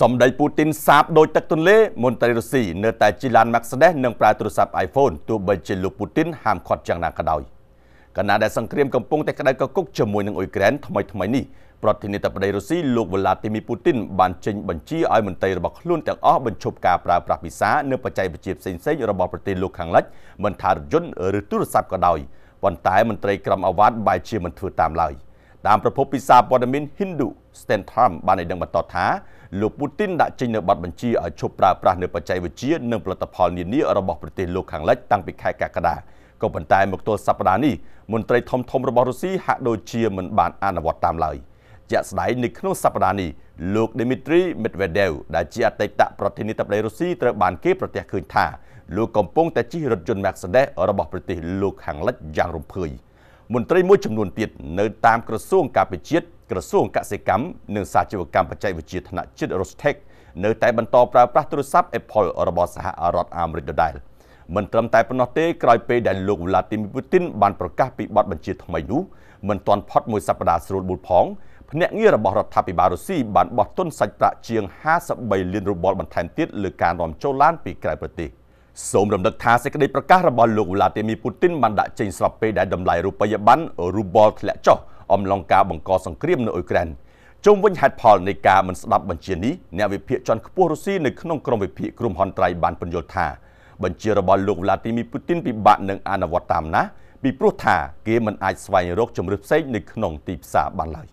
សម្ដេចពូទីនសាបដោយទឹកទន្លេមន្ត្រីរុស្ស៊ីនៅតែជិះឡាន Mercedes និងប្រើទូរស័ព្ទ iPhone ទោះបីជាលោកពូទីនហាមឃាត់យ៉ាងណាក៏ដោយគណៈដែលសង្គ្រាមកំពុងតែក្តៅកគុកជាមួយនឹងអ៊ុយក្រែនថ្មីថ្មីនេះប្រធានាធិបតីរុស្ស៊ីលោកវ្លាទីមីពូទីនបានចេញបញ្ជាឲ្យមន្ត្រីរបស់ខ្លួនទាំងអស់បញ្ឈប់ការប្រើប្រាស់ភាសានិងបច្ចេកវិទ្យាផ្សេងៗរបស់ប្រទេសលោកខាងលិចមិនថារថយន្តឬទូរស័ព្ទក៏ដោយប៉ុន្តែមន្ត្រីក្រមអាវ៉ាត់បែរជាមិនធ្វើតាមឡើយ។តាមប្រភពពីសារព័ត៌មាន Hindu Stan Trump បានឲ្យដឹងបន្តថាលោកពូទីនដាក់ចេញនូវបទបញ្ជាឲ្យឈប់ប្រើប្រាស់នៅបច្ចេកវិទ្យានិងផលិតផលនានារបស់ប្រទេសលោកខាងលិចតាំងពីខែកក្កដាក៏ប៉ុន្តែ មកទល់សប្តាហ៍នេះមន្ត្រី ធំធំរបស់រុស្ស៊ីហាក់ដូចជាមិនបានអនុវត្តតាមឡើយជាក់ស្ដែងនៅក្នុងសប្តាហ៍នេះលោក Dmitry Medvedev ដែលជាអតីតប្រធានាធិបតីរុស្ស៊ីត្រូវបានគេប្រទះឃើញថាលោកកំពុងតែជិះរថយន្ត Mercedes របស់ប្រទេសលោកខាងលិចយ៉ាងរំភើយ។មន្ត្រីមួយចំនួនទៀតនៅតាមក្រសួងការពារជាតិក្រសួងកសិកម្មនិងសាជីវកម្មបច្ចេកវិទ្យាថ្នាក់ជាតិ Rostec នៅតែបន្តប្រើប្រាស់ទូរស័ព្ទ Apple របស់សហរដ្ឋអាមេរិកដដែលមិនត្រឹមតែប៉ុណ្ណោះទេក្រោយពេលដែលលោក Vladimir Putin បានប្រកាសពីបទបញ្ជាថ្មីនោះមិនទាន់ផុតមួយសប្តាហ៍ស្រួលបួលផងភ្នាក់ងាររបស់រដ្ឋាភិបាលរុស្ស៊ីបានបោះទុនសាច់ប្រាក់ជាង53លានរូបលបន្ថែមទៀតលើការនាំចូលឡានពីក្រៅប្រទេស។សូមរំលឹកថាសេចក្តីប្រកាសរបស់លោកវ្លាទីមីពូទីនបានដាក់ចេញស្របពេលដែលតម្លៃរូបិយប័ណ្ណរូបលធ្លាក់ចុះអំឡុងការបង្កសង្គ្រាមនៅអ៊ុយក្រែនជុំវិញហេតុផលនៃការមិនស្ដាប់បញ្ជានេះអ្នកវិភាគជាន់ខ្ពស់រុស្ស៊ីនៅក្នុងក្រមវិភាគក្រុមហ៊ុនត្រៃបានពន្យល់ថាបញ្ជារបស់លោកវ្លាទីមីពូទីនពិបាកនឹងអនុវត្តតាមណាពីព្រោះថាគេមិនអាចស្វែងរកជំរឿនផ្សេងនៅក្នុងទីផ្សារបានឡើយ